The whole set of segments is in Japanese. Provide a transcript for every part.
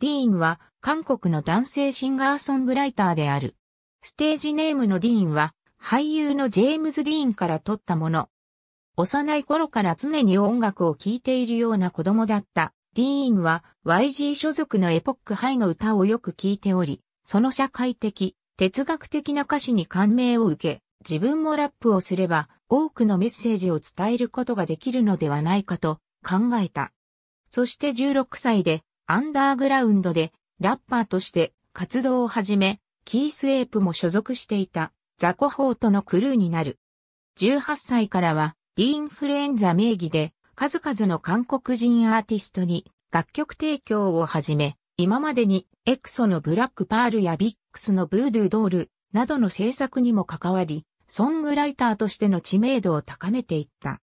ディーンは韓国の男性シンガーソングライターである。ステージネームのディーンは俳優のジェームズ・ディーンから取ったもの。幼い頃から常に音楽を聴いているような子供だったディーンは YG 所属のエポックハイの歌をよく聴いており、その社会的、哲学的な歌詞に感銘を受け、自分もラップをすれば多くのメッセージを伝えることができるのではないかと考えた。そして16歳でアンダーグラウンドでラッパーとして活動を始め、キースエープも所属していたザコホートのクルーになる。18歳からはディーンフルエンザ名義で数々の韓国人アーティストに楽曲提供を始め、今までにエクソのブラックパールやビックスのブードゥドールなどの制作にも関わり、ソングライターとしての知名度を高めていった。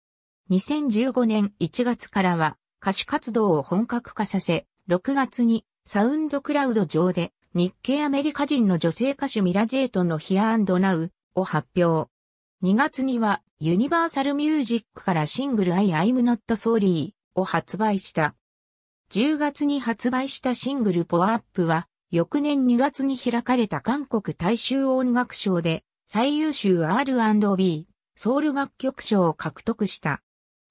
2015年1月からは歌手活動を本格化させ、6月にサウンドクラウド上で日系アメリカ人の女性歌手ミラ・ジェイトンの Here Now を発表。2月にはユニバーサルミュージックからシングル I I'm Not Sorry を発売した。10月に発売したシングルポアップは翌年2月に開かれた韓国大衆音楽賞で最優秀 R&B ソウル楽曲賞を獲得した。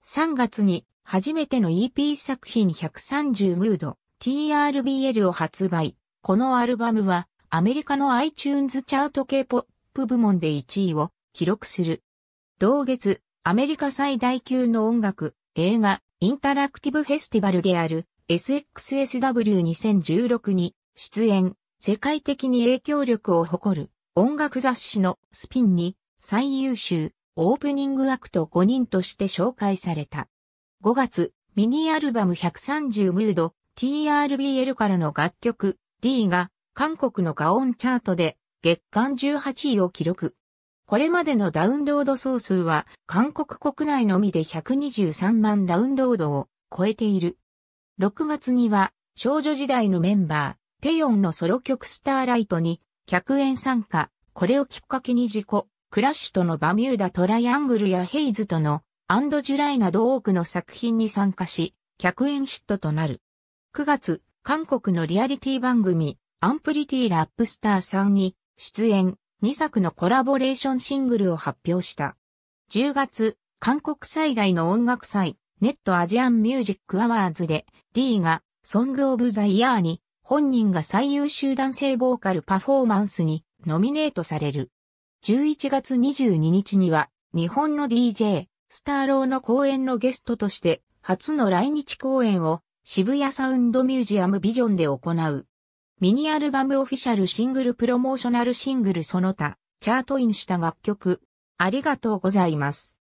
3月に初めての EP 作品130ムード TRBL を発売。このアルバムはアメリカの iTunes チャート K-POP 部門で1位を記録する。同月、アメリカ最大級の音楽、映画、インタラクティブフェスティバルである SXSW2016 に出演、世界的に影響力を誇る音楽雑誌のスピンに最優秀オープニングアクト5人として紹介された。5月、ミニアルバム130ムード TRBL からの楽曲 D が韓国のガオンチャートで月間18位を記録。これまでのダウンロード総数は韓国国内のみで123万ダウンロードを超えている。6月には少女時代のメンバー、ペヨンのソロ曲スターライトに100円参加、これをきっかけに事故、クラッシュとのバミューダトライアングルやヘイズとのアンドジュライなど多くの作品に参加し、100円ヒットとなる。9月、韓国のリアリティ番組、アンプリティラップスターさんに出演、2作のコラボレーションシングルを発表した。10月、韓国最大の音楽祭、ネットアジアンミュージックアワーズで D がソングオブザイヤーに本人が最優秀男性ボーカルパフォーマンスにノミネートされる。11月22日には日本の DJ、スターローの公演のゲストとして初の来日公演を渋谷サウンドミュージアムビジョンで行う。ミニアルバムオフィシャルシングルプロモーショナルシングルその他、チャートインした楽曲、ありがとうございます。